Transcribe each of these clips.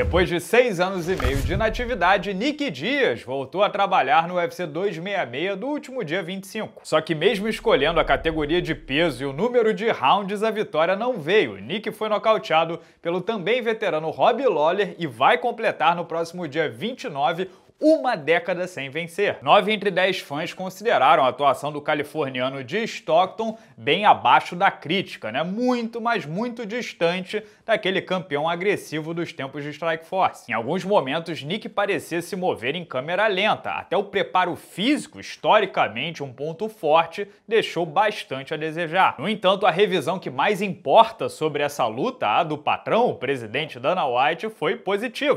Depois de seis anos e meio de inatividade, Nick Dias voltou a trabalhar no UFC 266 do último dia 25. Só que mesmo escolhendo a categoria de peso e o número de rounds, a vitória não veio. Nick foi nocauteado pelo também veterano Rob Lawler e vai completar no próximo dia 29 uma década sem vencer. Nove entre dez fãs consideraram a atuação do californiano de Stockton bem abaixo da crítica, né? Muito, mas muito distante daquele campeão agressivo dos tempos de Strike Force. Em alguns momentos, Nick parecia se mover em câmera lenta, até o preparo físico, historicamente um ponto forte, deixou bastante a desejar. No entanto, a revisão que mais importa sobre essa luta, a do patrão, o presidente Dana White, foi positiva,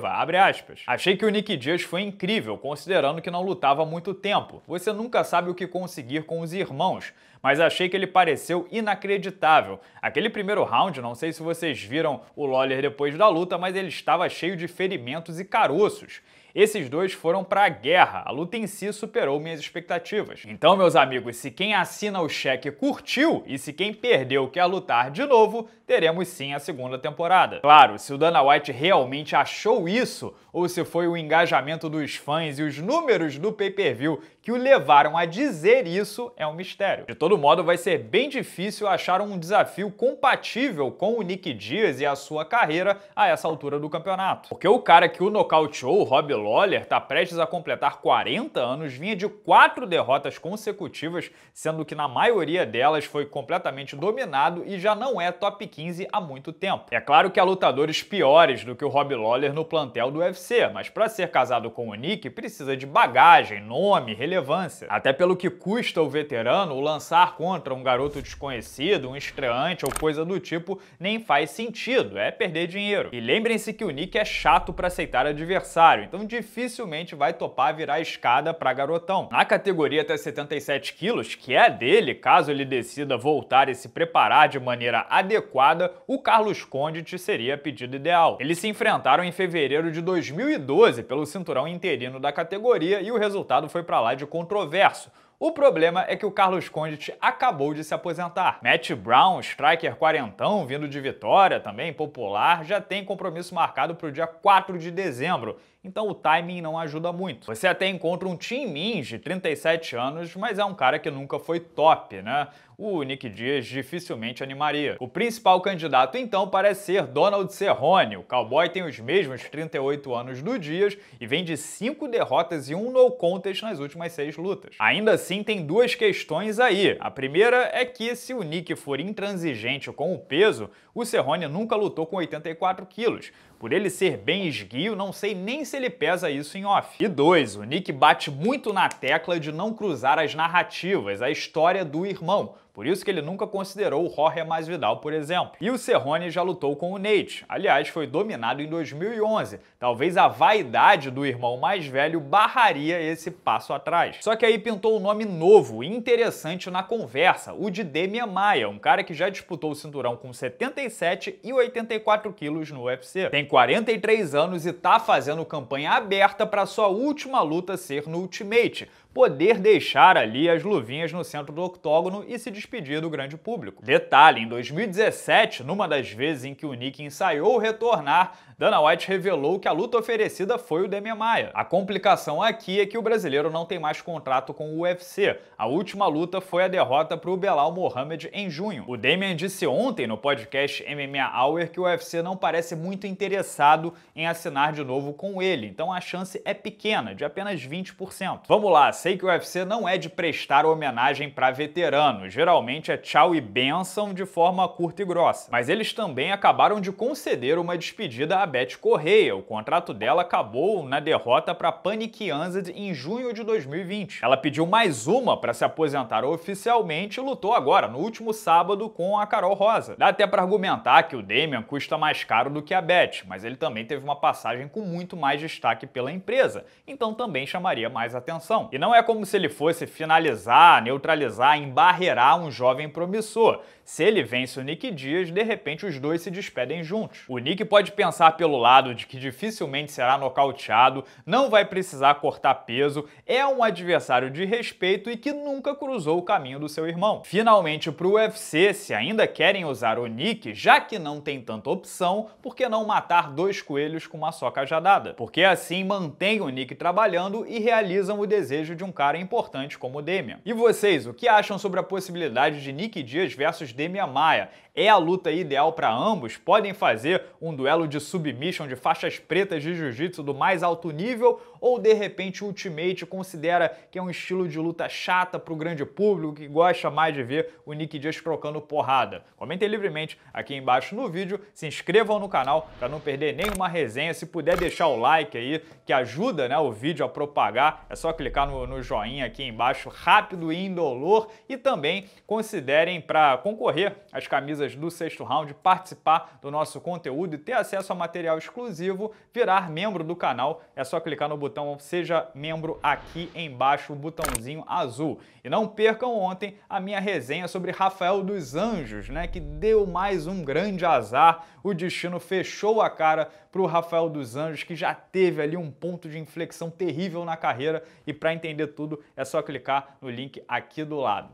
Achei que o Nick Diaz foi incrível incrível, considerando que não lutava há muito tempo. Você nunca sabe o que conseguir com os irmãos, mas achei que ele pareceu inacreditável. Aquele primeiro round, não sei se vocês viram o Lawler depois da luta, mas ele estava cheio de ferimentos e caroços. Esses dois foram para a guerra. A luta em si superou minhas expectativas. Então, meus amigos, se quem assina o cheque curtiu e se quem perdeu quer lutar de novo, teremos sim a segunda temporada. Claro, se o Dana White realmente achou isso ou se foi o engajamento dos fãs e os números do pay-per-view que o levaram a dizer isso é um mistério. De todo modo, vai ser bem difícil achar um desafio compatível com o Nick Diaz e a sua carreira a essa altura do campeonato. Porque o cara que o nocauteou, o Rob Lawler está prestes a completar 40 anos, vinha de quatro derrotas consecutivas, sendo que na maioria delas foi completamente dominado e já não é top 15 há muito tempo. É claro que há lutadores piores do que o Rob Lawler no plantel do UFC, mas para ser casado com o Nick precisa de bagagem, nome, relevância. Até pelo que custa o veterano, o lançar contra um garoto desconhecido, um estreante ou coisa do tipo nem faz sentido, é perder dinheiro. E lembrem-se que o Nick é chato para aceitar adversário, então dificilmente vai topar virar escada para garotão. Na categoria até 77 quilos, que é a dele, caso ele decida voltar e se preparar de maneira adequada, o Carlos Condit seria a pedida ideal. Eles se enfrentaram em fevereiro de 2012 pelo cinturão interino da categoria e o resultado foi para lá de controverso. O problema é que o Carlos Condit acabou de se aposentar. Matt Brown, striker quarentão, vindo de Vitória, também popular, já tem compromisso marcado para o dia 4 de dezembro então o timing não ajuda muito. Você até encontra um Tim Mins de 37 anos, mas é um cara que nunca foi top, né? O Nick Dias dificilmente animaria. O principal candidato então parece ser Donald Cerrone. O cowboy tem os mesmos 38 anos do Dias e vem de 5 derrotas e um no contest nas últimas 6 lutas. Ainda assim, tem duas questões aí. A primeira é que se o Nick for intransigente com o peso, o Cerrone nunca lutou com 84 quilos por ele ser bem esguio, não sei nem se ele pesa isso em off. E dois, o Nick bate muito na tecla de não cruzar as narrativas, a história do irmão, por isso que ele nunca considerou o Jorge mais Vidal, por exemplo. E o Cerrone já lutou com o Nate. Aliás, foi dominado em 2011. Talvez a vaidade do irmão mais velho barraria esse passo atrás. Só que aí pintou um nome novo e interessante na conversa, o de Demian Maia, um cara que já disputou o cinturão com 77 e 84 quilos no UFC. Tem 43 anos e tá fazendo campanha aberta para sua última luta ser no Ultimate, poder deixar ali as luvinhas no centro do octógono e se despedir do grande público. Detalhe, em 2017, numa das vezes em que o Nick ensaiou retornar, Dana White revelou que a luta oferecida foi o Demian Maia. A complicação aqui é que o brasileiro não tem mais contrato com o UFC. A última luta foi a derrota para o Belal Mohamed em junho. O Demian disse ontem no podcast MMA Hour que o UFC não parece muito interessado em assinar de novo com ele, então a chance é pequena, de apenas 20%. Vamos lá, sei que o UFC não é de prestar homenagem para veteranos, geralmente é tchau e benção de forma curta e grossa. Mas eles também acabaram de conceder uma despedida a Beth Correia. O contrato dela acabou na derrota para Panic Anzad em junho de 2020. Ela pediu mais uma para se aposentar oficialmente e lutou agora, no último sábado, com a Carol Rosa. Dá até para argumentar que o Damian custa mais caro do que a Beth, mas ele também teve uma passagem com muito mais destaque pela empresa, então também chamaria mais atenção. E não não é como se ele fosse finalizar, neutralizar, embarrerar um jovem promissor. Se ele vence o Nick Dias, de repente os dois se despedem juntos. O Nick pode pensar pelo lado de que dificilmente será nocauteado, não vai precisar cortar peso, é um adversário de respeito e que nunca cruzou o caminho do seu irmão. Finalmente, para o UFC, se ainda querem usar o Nick, já que não tem tanta opção, por que não matar dois coelhos com uma só cajadada? Porque assim mantém o Nick trabalhando e realizam o desejo de de um cara importante como o Demian. E vocês, o que acham sobre a possibilidade de Nick Dias versus Demian Maia? é a luta ideal para ambos? Podem fazer um duelo de submission de faixas pretas de jiu-jitsu do mais alto nível? Ou de repente Ultimate considera que é um estilo de luta chata para o grande público que gosta mais de ver o Nick Dias trocando porrada? Comentem livremente aqui embaixo no vídeo, se inscrevam no canal para não perder nenhuma resenha. Se puder deixar o like aí, que ajuda né, o vídeo a propagar, é só clicar no, no joinha aqui embaixo, rápido e indolor. E também considerem para concorrer às camisas empresas do sexto round participar do nosso conteúdo e ter acesso a material exclusivo, virar membro do canal, é só clicar no botão Seja Membro aqui embaixo, o botãozinho azul. E não percam ontem a minha resenha sobre Rafael dos Anjos, né, que deu mais um grande azar. O destino fechou a cara para o Rafael dos Anjos, que já teve ali um ponto de inflexão terrível na carreira. E para entender tudo, é só clicar no link aqui do lado.